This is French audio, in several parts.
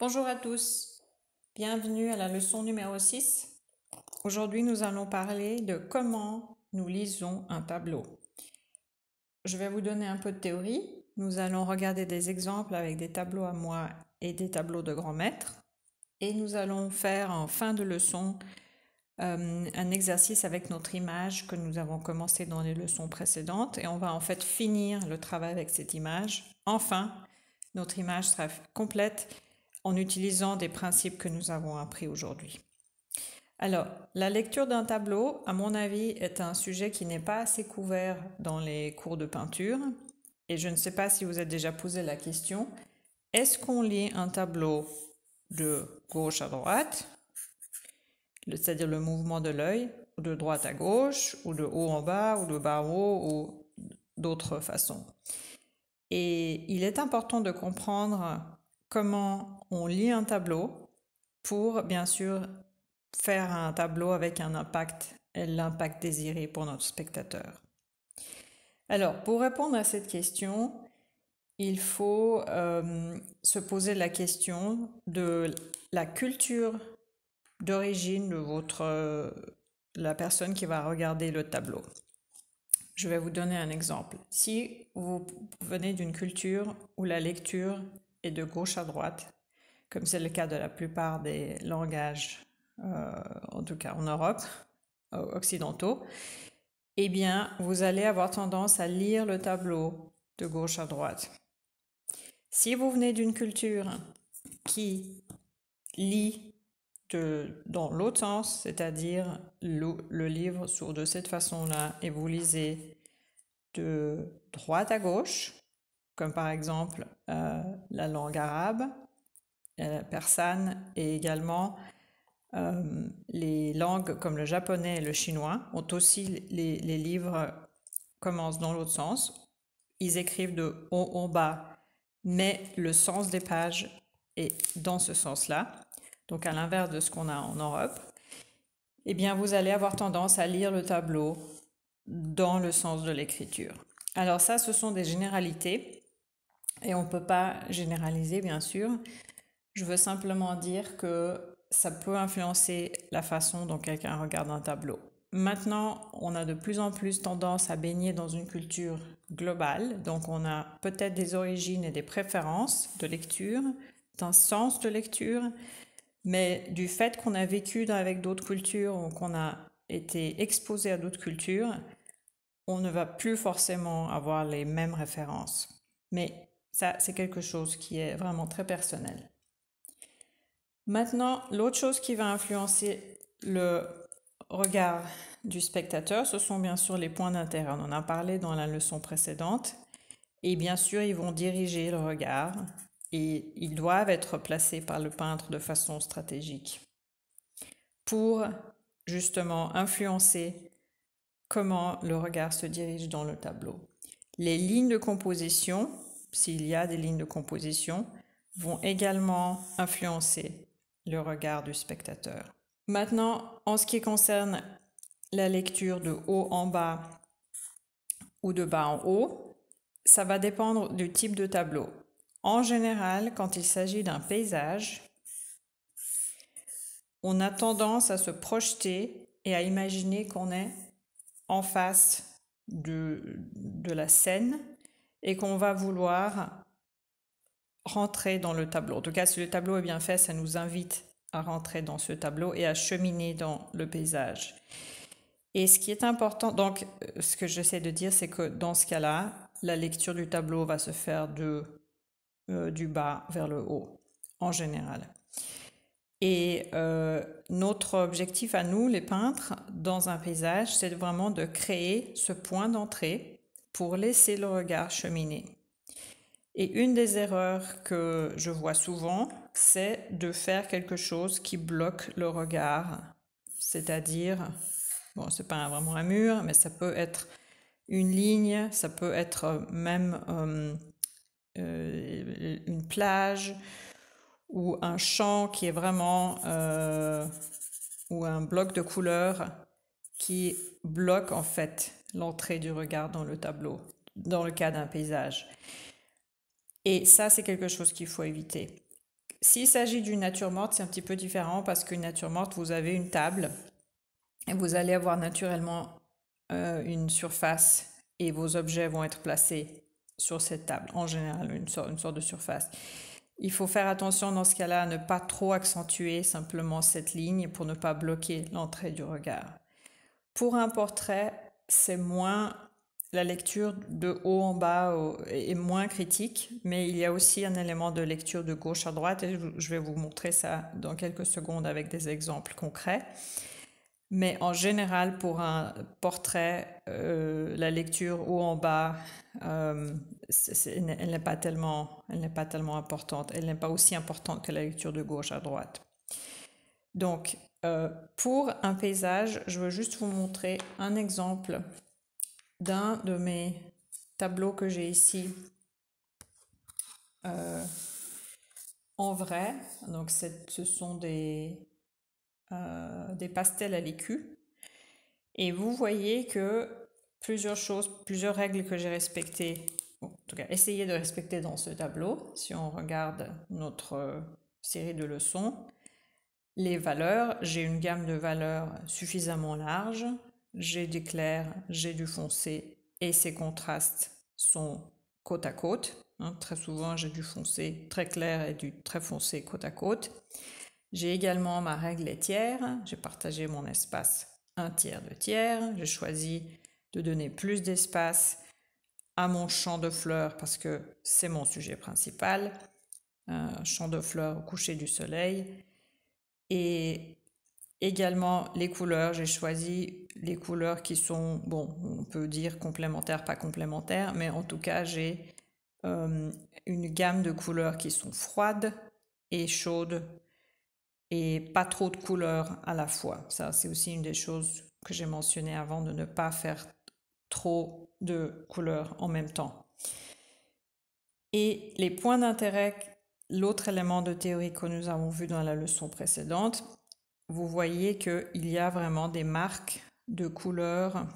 Bonjour à tous, bienvenue à la leçon numéro 6. Aujourd'hui, nous allons parler de comment nous lisons un tableau. Je vais vous donner un peu de théorie. Nous allons regarder des exemples avec des tableaux à moi et des tableaux de grands maîtres, Et nous allons faire en fin de leçon euh, un exercice avec notre image que nous avons commencé dans les leçons précédentes et on va en fait finir le travail avec cette image. Enfin, notre image sera complète en utilisant des principes que nous avons appris aujourd'hui. Alors, la lecture d'un tableau, à mon avis, est un sujet qui n'est pas assez couvert dans les cours de peinture. Et je ne sais pas si vous êtes déjà posé la question, est-ce qu'on lit un tableau de gauche à droite, c'est-à-dire le mouvement de l'œil, de droite à gauche, ou de haut en bas, ou de bas en haut, ou d'autres façons. Et il est important de comprendre comment on lit un tableau pour, bien sûr, faire un tableau avec un impact, l'impact désiré pour notre spectateur. Alors, pour répondre à cette question, il faut euh, se poser la question de la culture d'origine de votre euh, la personne qui va regarder le tableau. Je vais vous donner un exemple. Si vous venez d'une culture où la lecture et de gauche à droite, comme c'est le cas de la plupart des langages, euh, en tout cas en Europe, euh, occidentaux, eh bien, vous allez avoir tendance à lire le tableau de gauche à droite. Si vous venez d'une culture qui lit dans l'autre sens, c'est-à-dire le, le, livre sur de cette façon-là, et vous lisez de droite à gauche, comme par exemple euh, la langue arabe, la euh, persane et également euh, les langues comme le japonais et le chinois ont aussi les, les livres commencent dans l'autre sens. Ils écrivent de haut en bas, mais le sens des pages est dans ce sens-là, donc à l'inverse de ce qu'on a en Europe. Eh bien, vous allez avoir tendance à lire le tableau dans le sens de l'écriture. Alors ça, ce sont des généralités. Et on ne peut pas généraliser, bien sûr. Je veux simplement dire que ça peut influencer la façon dont quelqu'un regarde un tableau. Maintenant, on a de plus en plus tendance à baigner dans une culture globale, donc on a peut-être des origines et des préférences de lecture, d'un sens de lecture, mais du fait qu'on a vécu avec d'autres cultures ou qu'on a été exposé à d'autres cultures, on ne va plus forcément avoir les mêmes références. Mais ça, c'est quelque chose qui est vraiment très personnel. Maintenant, l'autre chose qui va influencer le regard du spectateur, ce sont bien sûr les points d'intérêt. On en a parlé dans la leçon précédente. Et bien sûr, ils vont diriger le regard et ils doivent être placés par le peintre de façon stratégique pour justement influencer comment le regard se dirige dans le tableau. Les lignes de composition s'il y a des lignes de composition, vont également influencer le regard du spectateur. Maintenant, en ce qui concerne la lecture de haut en bas ou de bas en haut, ça va dépendre du type de tableau. En général, quand il s'agit d'un paysage, on a tendance à se projeter et à imaginer qu'on est en face de, de la scène et qu'on va vouloir rentrer dans le tableau. En tout cas, si le tableau est bien fait, ça nous invite à rentrer dans ce tableau et à cheminer dans le paysage. Et ce qui est important, donc euh, ce que j'essaie de dire, c'est que dans ce cas-là, la lecture du tableau va se faire de, euh, du bas vers le haut, en général. Et euh, notre objectif à nous, les peintres, dans un paysage, c'est vraiment de créer ce point d'entrée pour laisser le regard cheminer. Et une des erreurs que je vois souvent, c'est de faire quelque chose qui bloque le regard. C'est-à-dire, bon, c'est pas vraiment un mur, mais ça peut être une ligne, ça peut être même euh, euh, une plage ou un champ qui est vraiment, euh, ou un bloc de couleur qui bloque en fait l'entrée du regard dans le tableau, dans le cas d'un paysage. Et ça, c'est quelque chose qu'il faut éviter. S'il s'agit d'une nature morte, c'est un petit peu différent parce qu'une nature morte, vous avez une table et vous allez avoir naturellement euh, une surface et vos objets vont être placés sur cette table, en général, une sorte, une sorte de surface. Il faut faire attention dans ce cas-là à ne pas trop accentuer simplement cette ligne pour ne pas bloquer l'entrée du regard. Pour un portrait, c'est moins la lecture de haut en bas est moins critique, mais il y a aussi un élément de lecture de gauche à droite, et je vais vous montrer ça dans quelques secondes avec des exemples concrets. Mais en général, pour un portrait, euh, la lecture haut en bas, euh, elle n'est pas tellement, elle n'est pas tellement importante. Elle n'est pas aussi importante que la lecture de gauche à droite. Donc, euh, pour un paysage, je veux juste vous montrer un exemple d'un de mes tableaux que j'ai ici euh, en vrai. Donc, ce sont euh, des, pastels à l'écu. Et vous voyez que plusieurs choses, plusieurs règles que j'ai respectées, en tout cas, essayé de respecter dans ce tableau, si on regarde notre série de leçons, les valeurs, j'ai une gamme de valeurs suffisamment large, j'ai du clair, j'ai du foncé et ces contrastes sont côte à côte. Hein. très souvent, j'ai du foncé très clair et du très foncé côte à côte. J'ai également ma règle des tiers, j'ai partagé mon espace un tiers de tiers, j'ai choisi de donner plus d'espace à mon champ de fleurs parce que c'est mon sujet principal, euh, champ de fleurs au coucher du soleil, et également les couleurs, j'ai choisi les couleurs qui sont, bon, on peut dire complémentaires, pas complémentaires, mais en tout cas, j'ai euh, une gamme de couleurs qui sont froides et chaudes et pas trop de couleurs à la fois. Ça, c'est aussi une des choses que j'ai mentionné avant, de ne pas faire trop de couleurs en même temps. Et les points d'intérêt l'autre élément de théorie que nous avons vu dans la leçon précédente, vous voyez qu'il y a vraiment des marques de couleurs,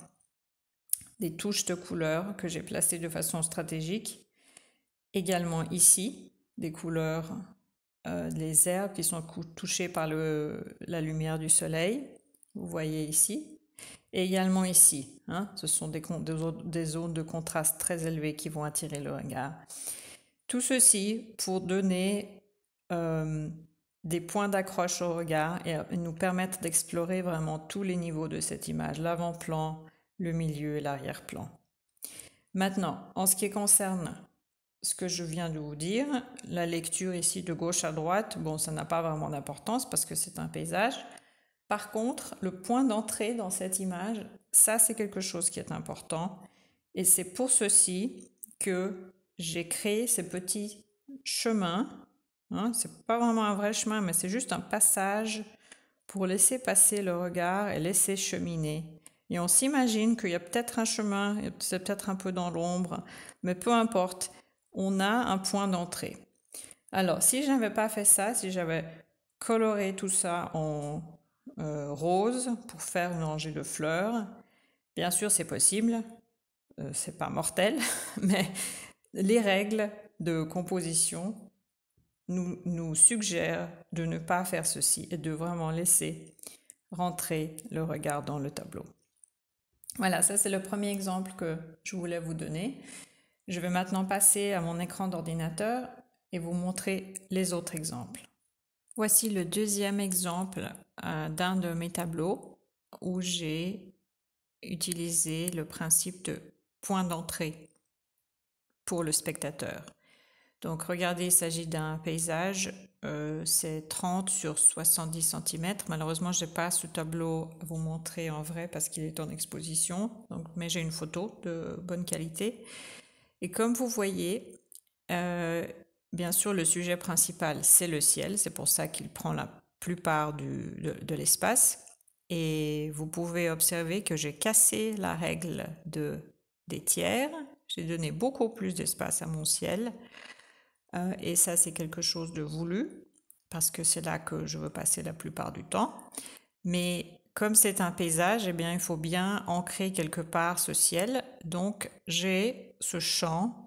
des touches de couleurs que j'ai placées de façon stratégique. Également ici, des couleurs, les euh, herbes qui sont touchées par la lumière du soleil, vous voyez ici. Et également ici, hein, ce sont des, zones de contraste très élevées qui vont attirer le regard. Tout ceci pour donner euh, des points d'accroche au regard et euh, nous permettre d'explorer vraiment tous les niveaux de cette image, l'avant-plan, le milieu et l'arrière-plan. Maintenant, en ce qui concerne ce que je viens de vous dire, la lecture ici de gauche à droite, bon, ça n'a pas vraiment d'importance parce que c'est un paysage. Par contre, le point d'entrée dans cette image, ça c'est quelque chose qui est important. Et c'est pour ceci que j'ai créé ces petits chemins. Hein, c'est pas vraiment un vrai chemin, mais c'est juste un passage pour laisser passer le regard et laisser cheminer. Et on s'imagine qu'il y a peut-être un chemin, c'est peut-être un peu dans l'ombre, mais peu importe, on a un point d'entrée. Alors, si je n'avais pas fait ça, si j'avais coloré tout ça en euh, rose pour faire une rangée de fleurs, bien sûr, c'est possible, euh, c'est pas mortel, mais les règles de composition nous, suggèrent de ne pas faire ceci et de vraiment laisser rentrer le regard dans le tableau. Voilà, ça c'est le premier exemple que je voulais vous donner. Je vais maintenant passer à mon écran d'ordinateur et vous montrer les autres exemples. Voici le deuxième exemple euh, d'un de mes tableaux où j'ai utilisé le principe de point d'entrée pour le spectateur. Donc regardez, il s'agit d'un paysage, euh, c'est 30 sur 70 cm. Malheureusement, je n'ai pas ce tableau à vous montrer en vrai parce qu'il est en exposition, donc, mais j'ai une photo de bonne qualité. Et comme vous voyez, euh, bien sûr, le sujet principal, c'est le ciel, c'est pour ça qu'il prend la plupart du, de l'espace. Et vous pouvez observer que j'ai cassé la règle de, des tiers j'ai donné beaucoup plus d'espace à mon ciel. Euh, et ça, c'est quelque chose de voulu, parce que c'est là que je veux passer la plupart du temps. Mais comme c'est un paysage, eh bien, il faut bien ancrer quelque part ce ciel. Donc, j'ai ce champ.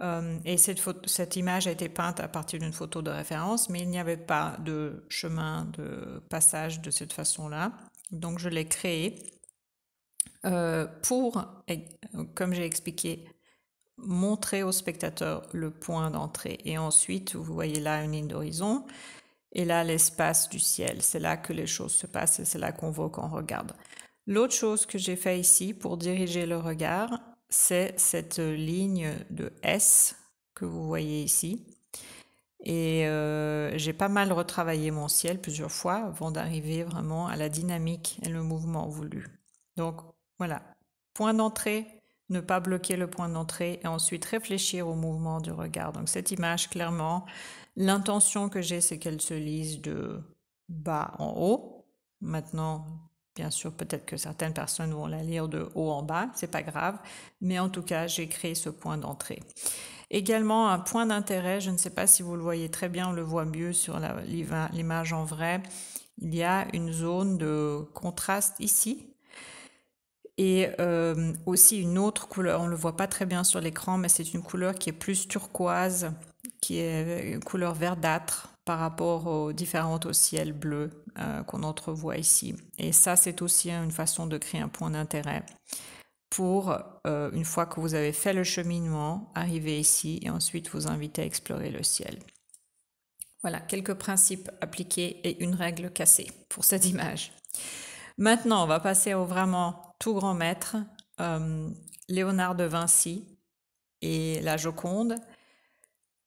Euh, et cette image a été peinte à partir d'une photo de référence, mais il n'y avait pas de chemin de passage de cette façon-là. Donc, je l'ai créé euh, pour, comme j'ai expliqué, montrer au spectateur le point d'entrée. Et ensuite, vous voyez là une ligne d'horizon et là l'espace du ciel. C'est là que les choses se passent et c'est là qu'on voit qu'on regarde. L'autre chose que j'ai fait ici pour diriger le regard, c'est cette ligne de S que vous voyez ici. Et euh, j'ai pas mal retravaillé mon ciel plusieurs fois avant d'arriver vraiment à la dynamique et le mouvement voulu. Donc voilà. Point d'entrée, ne pas bloquer le point d'entrée et ensuite réfléchir au mouvement du regard. Donc cette image, clairement, l'intention que j'ai, c'est qu'elle se lise de bas en haut. Maintenant, bien sûr, peut-être que certaines personnes vont la lire de haut en bas, c'est pas grave, mais en tout cas, j'ai créé ce point d'entrée. Également, un point d'intérêt, je ne sais pas si vous le voyez très bien, on le voit mieux sur l'image en vrai, il y a une zone de contraste ici, et euh, aussi une autre couleur, on ne le voit pas très bien sur l'écran, mais c'est une couleur qui est plus turquoise, qui est une couleur verdâtre par rapport aux différentes au ciel bleu euh, qu'on entrevoit ici. Et ça, c'est aussi une façon de créer un point d'intérêt pour, euh, une fois que vous avez fait le cheminement, arriver ici et ensuite vous inviter à explorer le ciel. Voilà, quelques principes appliqués et une règle cassée pour cette image. Maintenant, on va passer au vraiment grand maître, euh, Léonard de Vinci et la Joconde.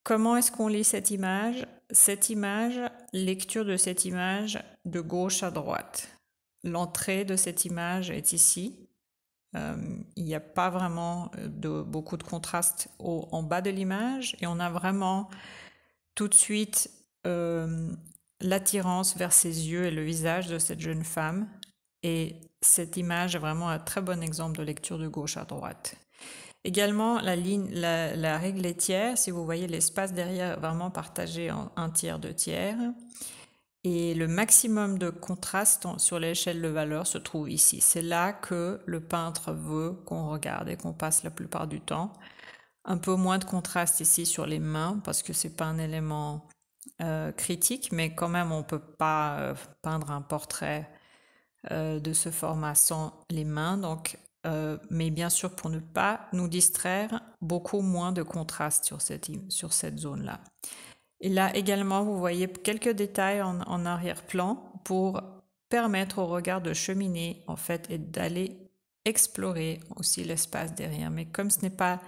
Comment est-ce qu'on lit cette image Cette image, lecture de cette image de gauche à droite. L'entrée de cette image est ici. Euh, il n'y a pas vraiment euh, beaucoup de contraste en bas de l'image et on a vraiment tout de suite l'attirance vers ses yeux et le visage de cette jeune femme et cette image est vraiment un très bon exemple de lecture de gauche à droite. Également, la, ligne, la, règle est tiers. Si vous voyez l'espace derrière, vraiment partagé en un tiers, deux tiers. Et le maximum de contraste sur l'échelle de valeur se trouve ici. C'est là que le peintre veut qu'on regarde et qu'on passe la plupart du temps. Un peu moins de contraste ici sur les mains parce que ce n'est pas un élément euh, critique, mais quand même on ne peut pas euh, peindre un portrait euh, de ce format sans les mains. Donc, euh, mais bien sûr, pour ne pas nous distraire, beaucoup moins de contraste sur cette, sur cette zone-là. Et là également, vous voyez quelques détails en, arrière-plan pour permettre au regard de cheminer en fait et d'aller explorer aussi l'espace derrière. Mais comme ce n'est pas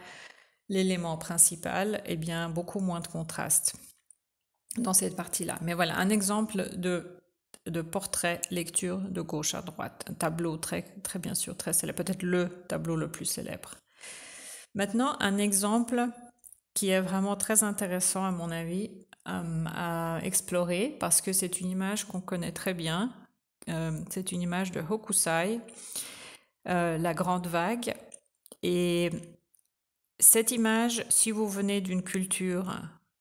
l'élément principal, eh bien beaucoup moins de contraste dans cette partie-là. Mais voilà un exemple de de portrait lecture de gauche à droite. Un tableau très, très bien sûr, très célèbre, peut-être le tableau le plus célèbre. Maintenant, un exemple qui est vraiment très intéressant à mon avis euh, à explorer parce que c'est une image qu'on connaît très bien. Euh, c'est une image de Hokusai, euh, la grande vague. Et cette image, si vous venez d'une culture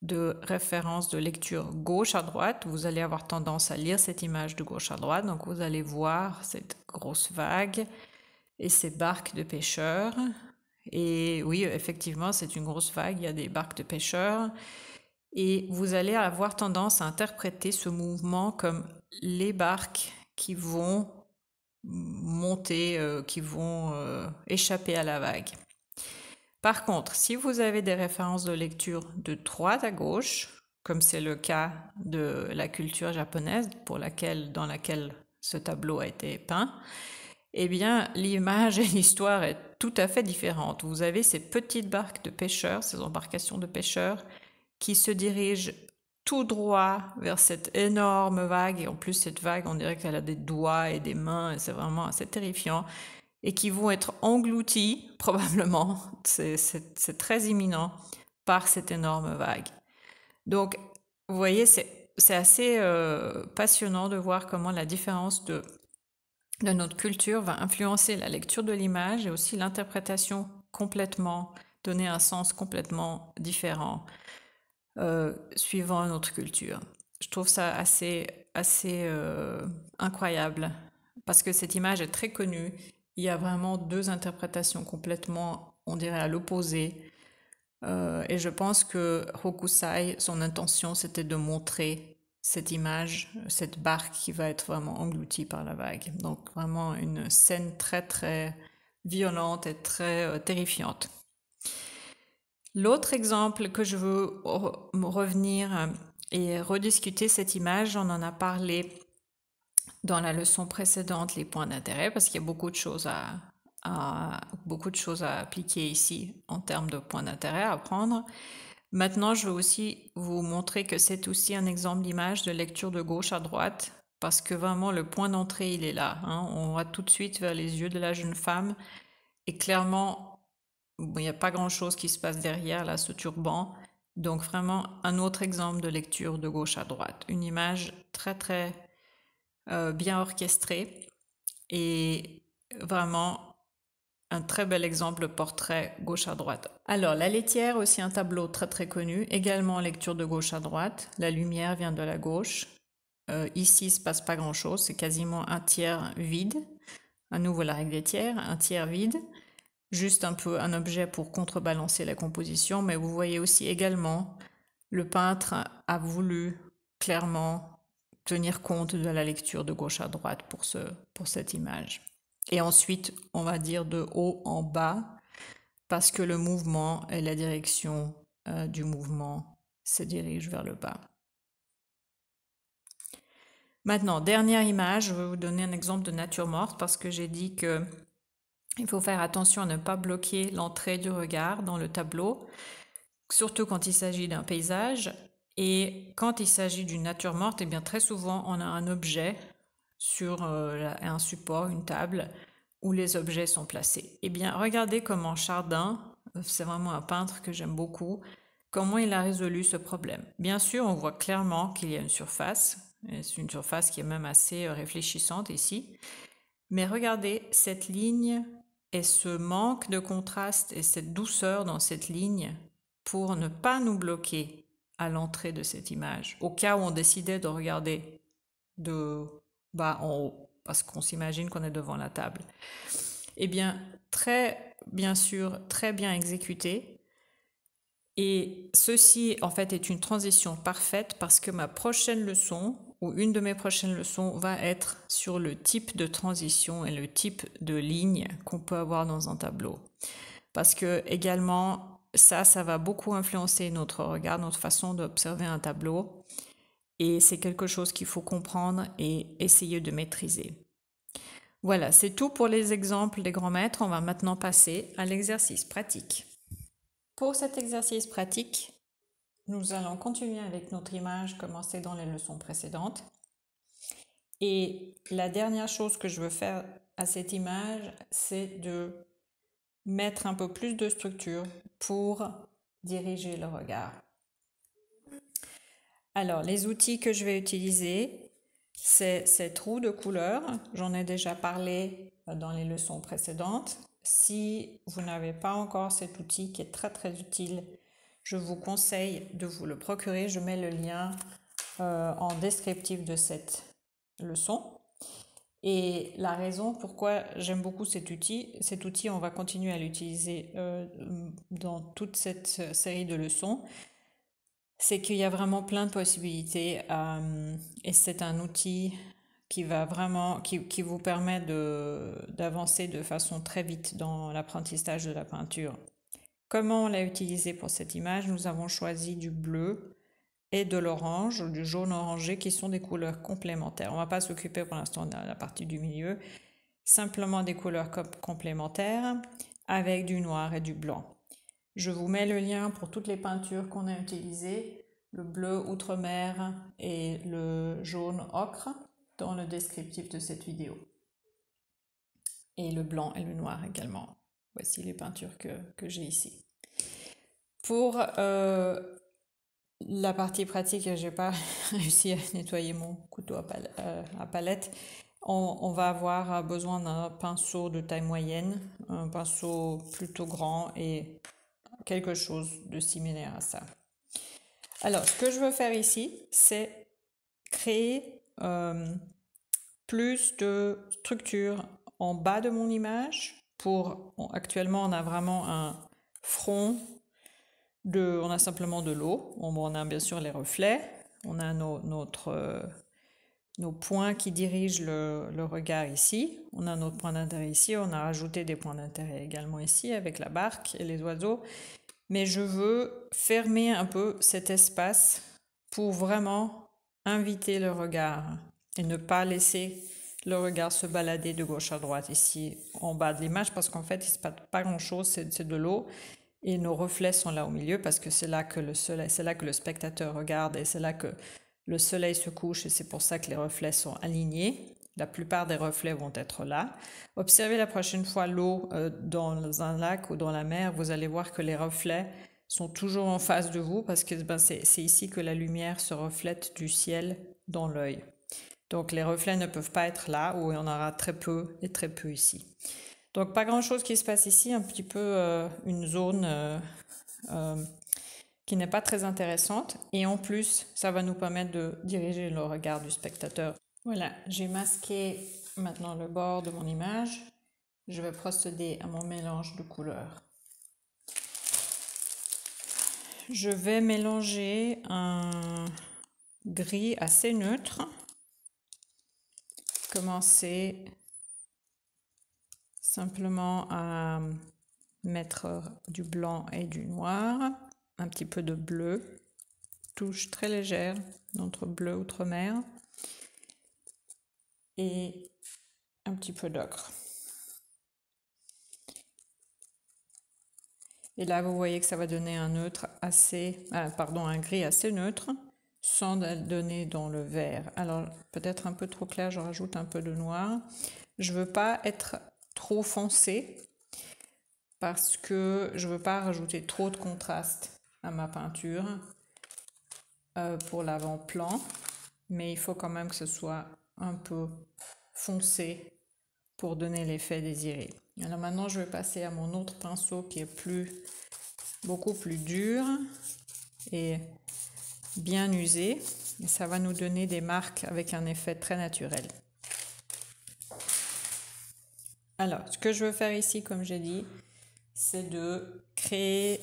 de référence de lecture gauche à droite, vous allez avoir tendance à lire cette image de gauche à droite. Donc vous allez voir cette grosse vague et ces barques de pêcheurs. Et oui, effectivement, c'est une grosse vague, il y a des barques de pêcheurs. Et vous allez avoir tendance à interpréter ce mouvement comme les barques qui vont monter, euh, qui vont euh, échapper à la vague. Par contre, si vous avez des références de lecture de droite à gauche, comme c'est le cas de la culture japonaise pour laquelle, dans laquelle ce tableau a été peint, eh bien, l'image et l'histoire est tout à fait différente. Vous avez ces petites barques de pêcheurs, ces embarcations de pêcheurs, qui se dirigent tout droit vers cette énorme vague. Et en plus, cette vague, on dirait qu'elle a des doigts et des mains, et c'est vraiment assez terrifiant et qui vont être engloutis, probablement, c'est très imminent, par cette énorme vague. Donc, vous voyez, c'est assez euh, passionnant de voir comment la différence de, de notre culture va influencer la lecture de l'image et aussi l'interprétation complètement, donner un sens complètement différent euh, suivant notre culture. Je trouve ça assez, assez euh, incroyable parce que cette image est très connue il y a vraiment deux interprétations complètement, on dirait, à l'opposé. Euh, et je pense que Hokusai, son intention, c'était de montrer cette image, cette barque qui va être vraiment engloutie par la vague. Donc vraiment une scène très très violente et très euh, terrifiante. L'autre exemple que je veux revenir et rediscuter cette image, on en a parlé dans la leçon précédente les points d'intérêt parce qu'il y a beaucoup de choses à, beaucoup de choses à appliquer ici en termes de points d'intérêt à apprendre. Maintenant, je veux aussi vous montrer que c'est aussi un exemple d'image de lecture de gauche à droite parce que vraiment le point d'entrée il est là. Hein. On va tout de suite vers les yeux de la jeune femme et clairement il n'y a pas grand chose qui se passe derrière là ce turban. Donc vraiment un autre exemple de lecture de gauche à droite. Une image très très euh, bien orchestré et vraiment un très bel exemple portrait gauche à droite. Alors la laitière aussi un tableau très très connu, également lecture de gauche à droite, la lumière vient de la gauche. Euh, ici il se passe pas grand chose, c'est quasiment un tiers vide. À nouveau la règle des tiers, un tiers vide, juste un peu un objet pour contrebalancer la composition, mais vous voyez aussi également le peintre a voulu clairement tenir compte de la lecture de gauche à droite pour, ce, pour cette image. Et ensuite, on va dire de haut en bas, parce que le mouvement et la direction euh, du mouvement se dirigent vers le bas. Maintenant, dernière image, je vais vous donner un exemple de nature morte parce que j'ai dit que il faut faire attention à ne pas bloquer l'entrée du regard dans le tableau, surtout quand il s'agit d'un paysage. Et quand il s'agit d'une nature morte, eh bien très souvent on a un objet sur euh, un support, une table, où les objets sont placés. Eh bien regardez comment Chardin, euh, c'est vraiment un peintre que j'aime beaucoup, comment il a résolu ce problème. Bien sûr, on voit clairement qu'il y a une surface, c'est une surface qui est même assez euh, réfléchissante ici, mais regardez cette ligne et ce manque de contraste et cette douceur dans cette ligne pour ne pas nous bloquer l'entrée de cette image, au cas où on décidait de regarder de bas en haut, parce qu'on s'imagine qu'on est devant la table. et eh bien, très bien sûr, très bien exécuté. Et ceci, en fait, est une transition parfaite parce que ma prochaine leçon, ou une de mes prochaines leçons, va être sur le type de transition et le type de ligne qu'on peut avoir dans un tableau. Parce que également, ça, ça va beaucoup influencer notre regard, notre façon d'observer un tableau. Et c'est quelque chose qu'il faut comprendre et essayer de maîtriser. Voilà, c'est tout pour les exemples des grands maîtres. On va maintenant passer à l'exercice pratique. Pour cet exercice pratique, nous allons continuer avec notre image commencée dans les leçons précédentes. Et la dernière chose que je veux faire à cette image, c'est de mettre un peu plus de structure pour diriger le regard. Alors, les outils que je vais utiliser, c'est cette roue de couleur, J'en ai déjà parlé euh, dans les leçons précédentes. Si vous n'avez pas encore cet outil qui est très très utile, je vous conseille de vous le procurer. Je mets le lien euh, en descriptif de cette leçon. Et la raison pourquoi j'aime beaucoup cet outil, cet outil, on va continuer à l'utiliser euh, dans toute cette euh, série de leçons, c'est qu'il y a vraiment plein de possibilités euh, et c'est un outil qui va vraiment, qui, vous permet d'avancer de façon très vite dans l'apprentissage de la peinture. Comment on l'a utilisé pour cette image Nous avons choisi du bleu et de l'orange, du jaune orangé, qui sont des couleurs complémentaires. On ne va pas s'occuper pour l'instant de la partie du milieu, simplement des couleurs complémentaires avec du noir et du blanc. Je vous mets le lien pour toutes les peintures qu'on a utilisées, le bleu outre-mer et le jaune ocre, dans le descriptif de cette vidéo. Et le blanc et le noir également. Voici les peintures que, que j'ai ici. Pour euh, la partie pratique, j'ai pas réussi à nettoyer mon couteau à, euh, palette. On, va avoir euh, besoin d'un pinceau de taille moyenne, un pinceau plutôt grand et quelque chose de similaire à ça. Alors, ce que je veux faire ici, c'est créer euh, plus de structure en bas de mon image. Pour actuellement, on a vraiment un front on a simplement de l'eau, on, on, a bien sûr les reflets, on a nos, notre, euh, nos points qui dirigent le, le, regard ici, on a notre point d'intérêt ici, on a rajouté des points d'intérêt également ici avec la barque et les oiseaux, mais je veux fermer un peu cet espace pour vraiment inviter le regard et ne pas laisser le regard se balader de gauche à droite ici en bas de l'image parce qu'en fait il ne se passe pas grand chose, c'est de l'eau et nos reflets sont là au milieu parce que c'est là que le soleil, c'est là que le spectateur regarde et c'est là que le soleil se couche et c'est pour ça que les reflets sont alignés. La plupart des reflets vont être là. Observez la prochaine fois l'eau euh, dans un lac ou dans la mer, vous allez voir que les reflets sont toujours en face de vous parce que ben, c'est ici que la lumière se reflète du ciel dans l'œil. Donc les reflets ne peuvent pas être là ou il y en aura très peu et très peu ici. Donc pas grand-chose qui se passe ici, un petit peu euh, une zone euh, euh, qui n'est pas très intéressante. Et en plus, ça va nous permettre de diriger le regard du spectateur. Voilà, j'ai masqué maintenant le bord de mon image. Je vais procéder à mon mélange de couleurs. Je vais mélanger un gris assez neutre. Commencer simplement à mettre euh, du blanc et du noir, un petit peu de bleu, touche très légère notre bleu outre-mer et un petit peu d'ocre. Et là, vous voyez que ça va donner un neutre assez, ah, pardon, un gris assez neutre, sans donner dans le vert. Alors, peut-être un peu trop clair, je rajoute un peu de noir. Je veux pas être trop foncé parce que je ne veux pas rajouter trop de contraste à ma peinture euh, pour l'avant-plan, mais il faut quand même que ce soit un peu foncé pour donner l'effet désiré. Alors maintenant, je vais passer à mon autre pinceau qui est plus, beaucoup plus dur et bien usé. Et ça va nous donner des marques avec un effet très naturel. Alors, ce que je veux faire ici, comme j'ai dit, c'est de créer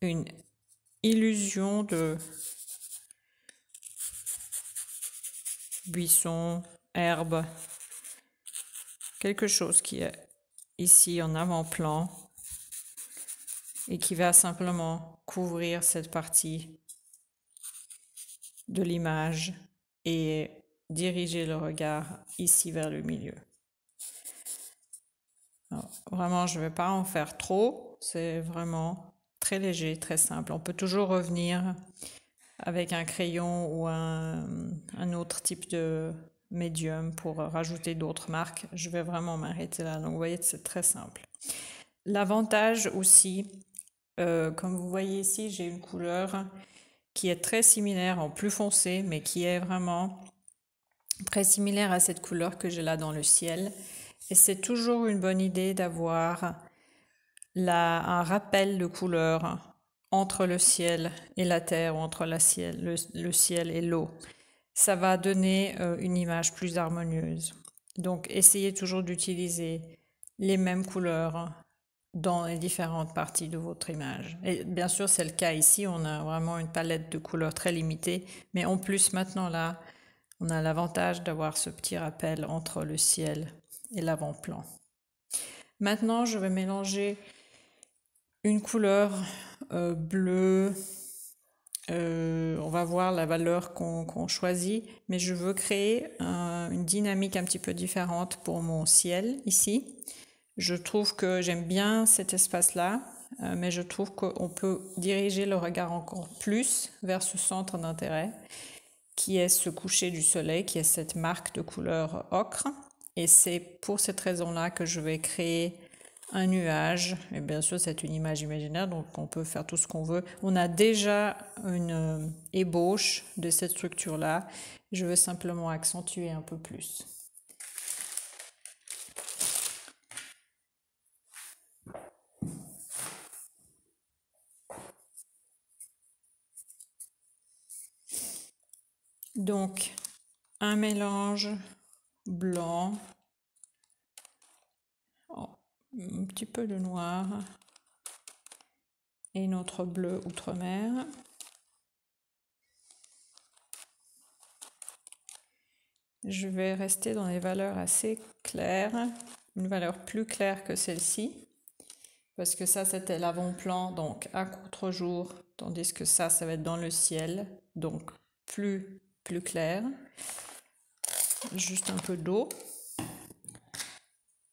une illusion de buisson, herbe, quelque chose qui est ici en avant-plan et qui va simplement couvrir cette partie de l'image et diriger le regard ici vers le milieu. vraiment, je ne vais pas en faire trop. C'est vraiment très léger, très simple. On peut toujours revenir avec un crayon ou un, autre type de médium pour rajouter d'autres marques. Je vais vraiment m'arrêter là. Donc, vous voyez, c'est très simple. L'avantage aussi, euh, comme vous voyez ici, j'ai une couleur qui est très similaire en plus foncé, mais qui est vraiment très similaire à cette couleur que j'ai là dans le ciel. Et c'est toujours une bonne idée d'avoir un rappel de couleur entre le ciel et la terre, ou entre la ciel, le, ciel et l'eau. Ça va donner euh, une image plus harmonieuse. Donc essayez toujours d'utiliser les mêmes couleurs dans les différentes parties de votre image. Et bien sûr, c'est le cas ici, on a vraiment une palette de couleurs très limitée, mais en plus maintenant là, on a l'avantage d'avoir ce petit rappel entre le ciel et l'avant-plan. Maintenant, je vais mélanger une couleur euh, bleue. Euh, on va voir la valeur qu'on choisit, mais je veux créer une dynamique un petit peu différente pour mon ciel ici. Je trouve que j'aime bien cet espace-là, euh, mais je trouve qu'on peut diriger le regard encore plus vers ce centre d'intérêt, qui est ce coucher du soleil, qui est cette marque de couleur ocre. Et c'est pour cette raison-là que je vais créer un nuage. Et bien sûr, c'est une image imaginaire, donc on peut faire tout ce qu'on veut. On a déjà une ébauche de cette structure-là. Je veux simplement accentuer un peu plus. Donc, un mélange blanc, oh, un petit peu de noir et notre bleu outre-mer. Je vais rester dans des valeurs assez claires, une valeur plus claire que celle-ci, parce que ça c'était l'avant-plan, donc à contre-jour, tandis que ça, ça va être dans le ciel, donc plus plus clair. Juste un peu d'eau.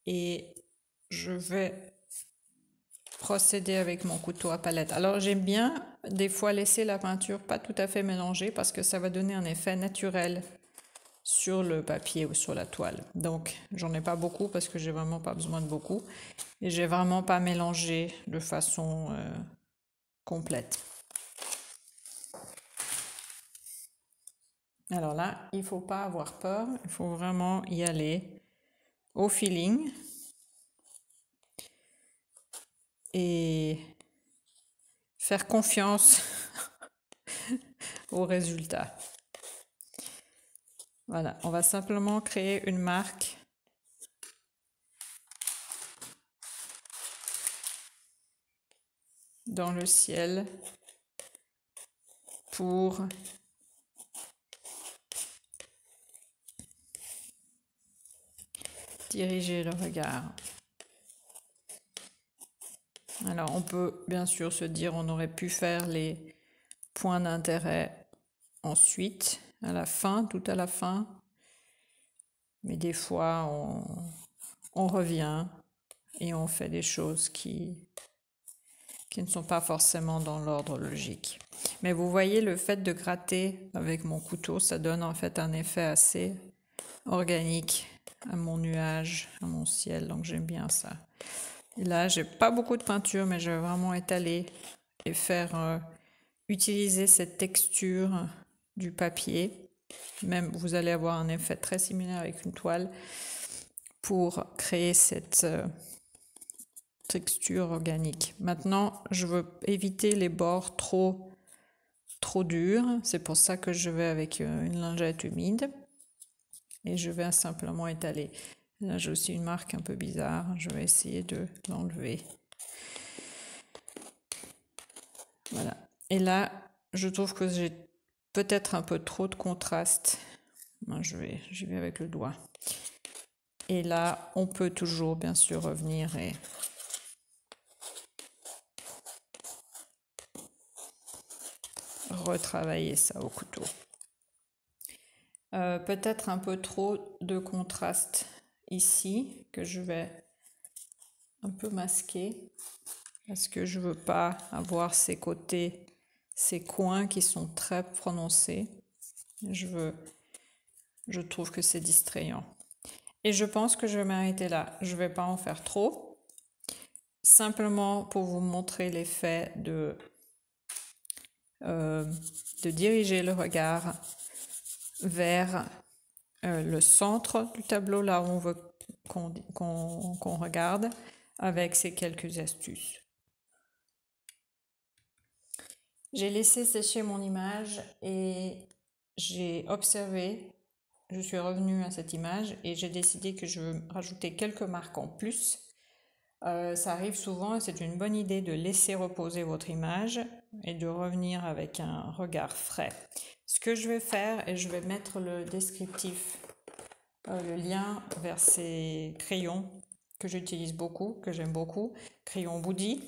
Et je vais procéder avec mon couteau à palette. Alors j'aime bien des fois laisser la peinture pas tout à fait mélangée parce que ça va donner un effet naturel sur le papier ou sur la toile. Donc j'en ai pas beaucoup parce que j'ai vraiment pas besoin de beaucoup et j'ai vraiment pas mélangé de façon euh, complète. Alors là, il ne faut pas avoir peur, il faut vraiment y aller au feeling. Et faire confiance au résultat. Voilà, on va simplement créer une marque. dans le ciel pour diriger le regard. Alors on peut bien sûr se dire on aurait pu faire les points d'intérêt ensuite, à la fin, tout à la fin. Mais des fois on, revient et on fait des choses qui, qui ne sont pas forcément dans l'ordre logique. Mais vous voyez, le fait de gratter avec mon couteau, ça donne en fait un effet assez organique à mon nuage, à mon ciel. Donc j'aime bien ça. Et là, j'ai pas beaucoup de peinture, mais je vais vraiment étaler et faire euh, utiliser cette texture du papier. Même vous allez avoir un effet très similaire avec une toile pour créer cette euh, texture organique. Maintenant, je veux éviter les bords trop trop durs. C'est pour ça que je vais avec euh, une lingette humide et je vais simplement étaler. Là, j'ai aussi une marque un peu bizarre. Je vais essayer de l'enlever. Voilà. Et là, je trouve que j'ai peut-être un peu trop de contraste. Moi, je vais, j'y vais avec le doigt. Et là, on peut toujours, bien sûr, revenir et retravailler ça au couteau. Euh, peut-être un peu trop de contraste ici que je vais un peu masquer parce que je veux pas avoir ces côtés, ces coins qui sont très prononcés. Je veux, je trouve que c'est distrayant. Et je pense que je vais m'arrêter là. Je vais pas en faire trop. Simplement pour vous montrer l'effet de, euh, de diriger le regard vers euh, le centre du tableau, là où on veut qu'on regarde, avec ces quelques astuces. J'ai laissé sécher mon image et j'ai observé, je suis revenue à cette image et j'ai décidé que je veux rajouter quelques marques en plus euh, ça arrive souvent, c'est une bonne idée de laisser reposer votre image et de revenir avec un regard frais. Ce que je vais faire, et je vais mettre le descriptif, euh, le lien vers ces crayons que j'utilise beaucoup, que j'aime beaucoup, crayons Boudi,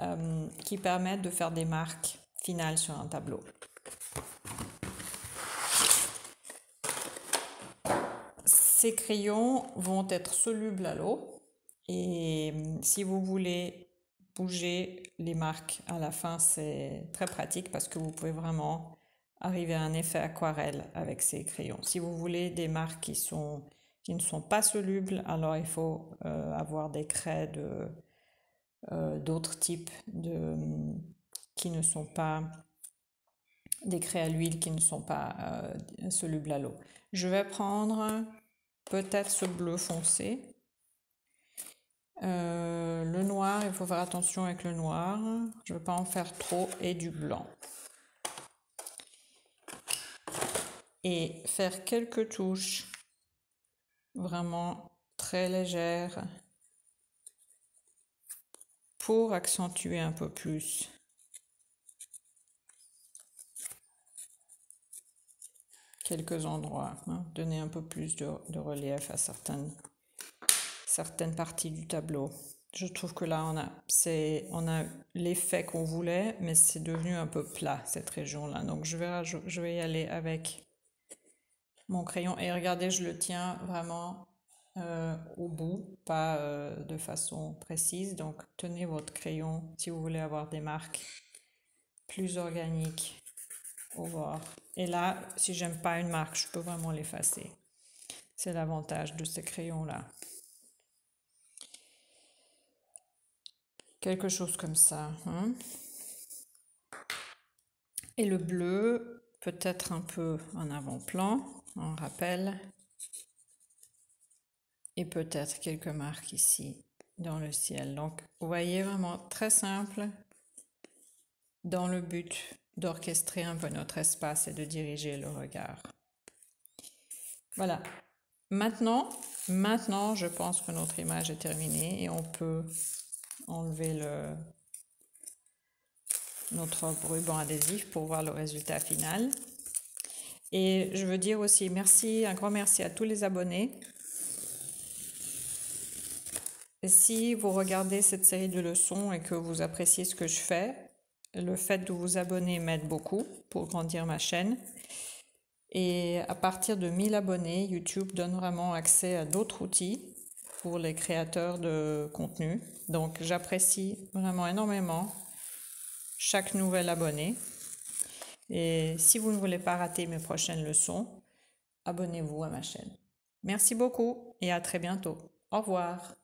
euh, qui permettent de faire des marques finales sur un tableau. Ces crayons vont être solubles à l'eau, et mm, si vous voulez bouger les marques à la fin, c'est très pratique parce que vous pouvez vraiment arriver à un effet aquarelle avec ces crayons. Si vous voulez des marques qui, sont, qui ne sont pas solubles, alors il faut euh, avoir des craies de, euh, d'autres types de, mm, qui ne sont pas des craies à l'huile qui ne sont pas euh, solubles à l'eau. Je vais prendre peut-être ce bleu foncé euh, le noir, il faut faire attention avec le noir. Je ne veux pas en faire trop. Et du blanc. Et faire quelques touches vraiment très légères pour accentuer un peu plus. quelques endroits, hein, donner un peu plus de, de relief à certaines certaines parties du tableau. Je trouve que là, on a, c'est, on a l'effet qu'on voulait, mais c'est devenu un peu plat, cette région-là. Donc, je vais, je, vais y aller avec mon crayon. Et regardez, je le tiens vraiment euh, au bout, pas euh, de façon précise. Donc, tenez votre crayon si vous voulez avoir des marques plus organiques au bord. Et là, si j'aime pas une marque, je peux vraiment l'effacer. C'est l'avantage de ces crayons-là. Quelque chose comme ça. Hein. Et le bleu, peut-être un peu en avant-plan, en rappel. Et peut-être quelques marques ici dans le ciel. Donc, vous voyez vraiment très simple dans le but d'orchestrer un peu notre espace et de diriger le regard. Voilà. Maintenant, maintenant, je pense que notre image est terminée et on peut enlever le, notre ruban adhésif pour voir le résultat final. Et je veux dire aussi merci, un grand merci à tous les abonnés. si vous regardez cette série de leçons et que vous appréciez ce que je fais, le fait de vous abonner m'aide beaucoup pour grandir ma chaîne. Et à partir de 1000 abonnés, YouTube donne vraiment accès à d'autres outils pour les créateurs de contenu. Donc j'apprécie vraiment énormément chaque nouvel abonné. Et si vous ne voulez pas rater mes prochaines leçons, abonnez-vous à ma chaîne. Merci beaucoup et à très bientôt. Au revoir.